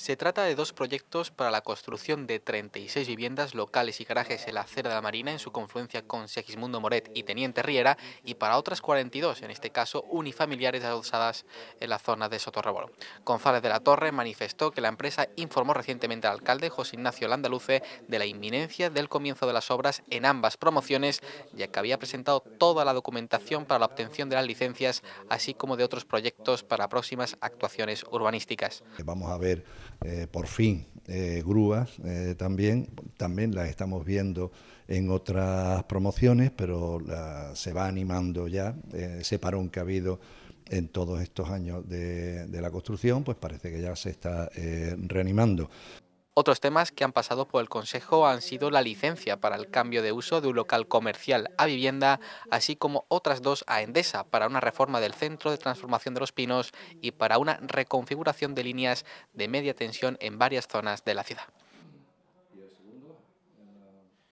Se trata de dos proyectos para la construcción de 36 viviendas locales y garajes en la acera de la Marina en su confluencia con Segismundo Moret y Teniente Riera y para otras 42, en este caso unifamiliares adosadas en la zona de Sotorrebolo. González de la Torre manifestó que la empresa informó recientemente al alcalde José Ignacio Landaluce de la inminencia del comienzo de las obras en ambas promociones, ya que había presentado toda la documentación para la obtención de las licencias, así como de otros proyectos para próximas actuaciones urbanísticas. Vamos a ver eh, por fin, eh, grúas eh, también, también las estamos viendo en otras promociones, pero se va animando ya ese parón que ha habido en todos estos años de, la construcción, pues parece que ya se está reanimando. Otros temas que han pasado por el Consejo han sido la licencia para el cambio de uso de un local comercial a vivienda, así como otras dos a Endesa para una reforma del Centro de Transformación de los Pinos y para una reconfiguración de líneas de media tensión en varias zonas de la ciudad.